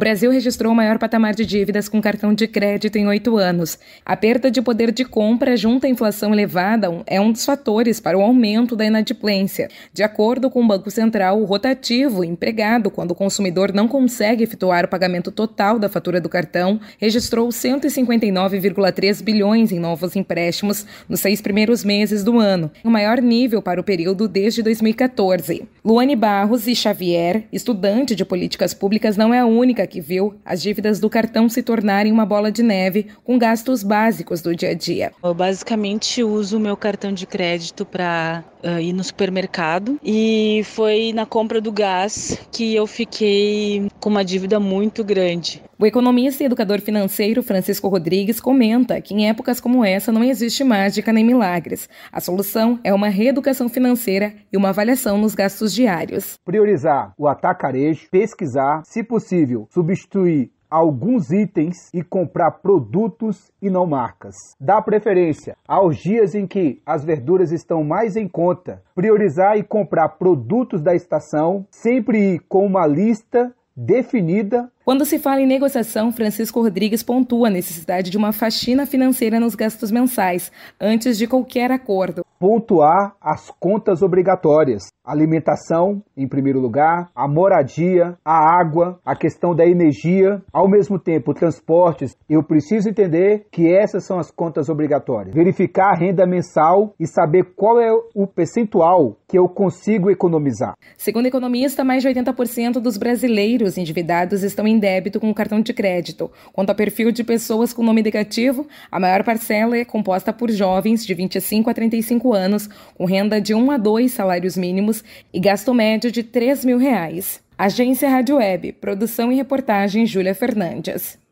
O Brasil registrou o maior patamar de dívidas com cartão de crédito em oito anos. A perda de poder de compra junto à inflação elevada é um dos fatores para o aumento da inadimplência. De acordo com o Banco Central, o rotativo, empregado quando o consumidor não consegue efetuar o pagamento total da fatura do cartão, registrou 159,3 bilhões em novos empréstimos nos seis primeiros meses do ano, o maior nível para o período desde 2014. Luane Barros e Xavier, estudante de políticas públicas, não é a única que viu as dívidas do cartão se tornarem uma bola de neve com gastos básicos do dia a dia. Eu basicamente uso o meu cartão de crédito para uh, ah, ir no supermercado e foi na compra do gás que eu fiquei com uma dívida muito grande. O economista e educador financeiro Francisco Rodrigues comenta que em épocas como essa não existe mágica nem milagres. A solução é uma reeducação financeira e uma avaliação nos gastos diários. Priorizar o atacarejo, pesquisar, se possível, substituir alguns itens e comprar produtos e não marcas. Dá preferência aos dias em que as verduras estão mais em conta. Priorizar e comprar produtos da estação, sempre ir com uma lista definida. Quando se fala em negociação, Francisco Rodrigues pontua a necessidade de uma faxina financeira nos gastos mensais, antes de qualquer acordo pontuar as contas obrigatórias: alimentação, em primeiro lugar, a moradia, a água, a questão da energia, ao mesmo tempo, transportes. Eu preciso entender que essas são as contas obrigatórias. Verificar a renda mensal e saber qual é o percentual que eu consigo economizar. Segundo economista, mais de 80% dos brasileiros endividados estão em débito com o cartão de crédito. Quanto ao perfil de pessoas com nome negativo, a maior parcela é composta por jovens de 25 a 35 anos, com renda de 1 a 2 salários mínimos e gasto médio de 3 mil reais. Agência Rádio Web, produção e reportagem Júlia Fernandes.